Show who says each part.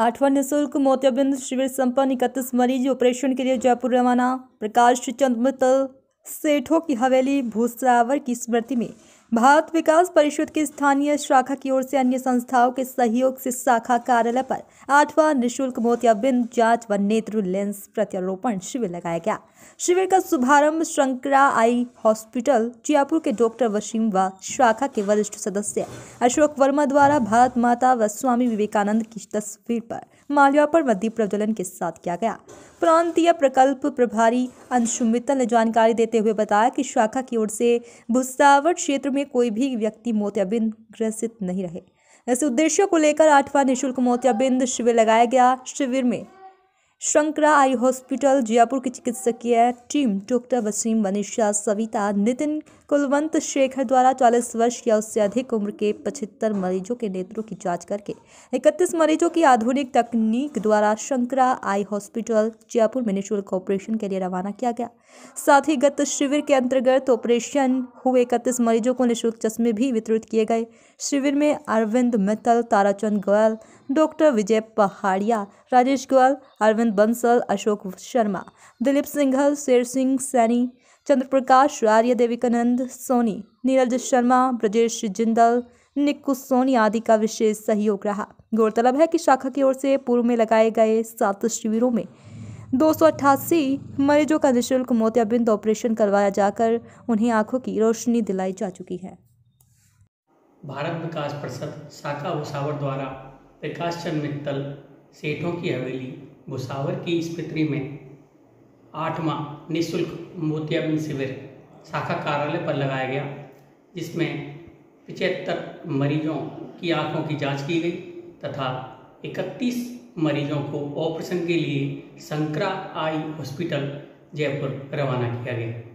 Speaker 1: आठवां निःशुल्क मोतियाबिंद शिविर संपन्न इकतीस मरीज ऑपरेशन के लिए जयपुर रवाना प्रकाश चंद्र मित्तल सेठों की हवेली भूसावर की स्मृति में भारत विकास परिषद की स्थानीय शाखा की ओर से अन्य संस्थाओं के सहयोग से शाखा कार्यालय पर आठवां निःशुल्क मोतियाबिंद जांच व नेत्र लेंस प्रत्यारोपण शिविर लगाया गया शिविर का शुभारंभ शंकरा आई हॉस्पिटल जयपुर के डॉक्टर वसीम व शाखा के वरिष्ठ सदस्य अशोक वर्मा द्वारा भारत माता व स्वामी विवेकानंद की तस्वीर पर माल्यार्पण व दीप प्रज्वलन के साथ किया गया प्रांतीय प्रकल्प प्रभारी अंशु मित्तल ने जानकारी देते हुए बताया कि शाखा की ओर से भुस्सावट क्षेत्र में में कोई भी व्यक्ति मोतियाबिंद ग्रसित नहीं रहे ऐसे उद्देश्य को लेकर आठवां निःशुल्क मोतियाबिंद शिविर लगाया गया शिविर में शंकरा आई हॉस्पिटल जयपुर की चिकित्सकीय टीम डॉक्टर वसीम वनिशा सविता नितिन कुलवंत शेखर द्वारा 40 वर्ष या उससे अधिक उम्र के 75 मरीजों के नेत्रों की जांच करके 31 मरीजों की आधुनिक तकनीक द्वारा शंकरा आई हॉस्पिटल जयपुर में निःशुल्क ऑपरेशन के लिए रवाना किया गया साथ ही गत शिविर के अंतर्गत ऑपरेशन हुए इकतीस मरीजों को निःशुल्क चश्मे भी वितरित किए गए शिविर में अरविंद मित्तल ताराचंद गोयल डॉक्टर विजय पहाड़िया राजेश गोयल अरविंद बंसल अशोक शर्मा दिलीप सिंघल शेर सिंह सैनी चंद्र प्रकाश आर्य देविकानंद सोनी नीरज शर्मा ब्रजेश जिंदल निकु सोनी आदि का विशेष सहयोग रहा गौरतलब है कि शाखा की ओर से पूर्व में लगाए गए सात शिविरों में दो मरीजों का निःशुल्क मोतियाबिंद ऑपरेशन करवाया जाकर उन्हें आंखों की रोशनी दिलाई जा चुकी है
Speaker 2: भारत विकास परिषद शाखा भुसावर द्वारा प्रकाश चंद मित्तल सेठों की हवेली भुसावर की स्पित्री में आठवां निःशुल्क मोतियाबिंद शिविर शाखा कार्यालय पर लगाया गया जिसमें पिचहत्तर मरीजों की आंखों की जांच की गई तथा 31 मरीजों को ऑपरेशन
Speaker 1: के लिए शंकरा आई हॉस्पिटल जयपुर रवाना किया गया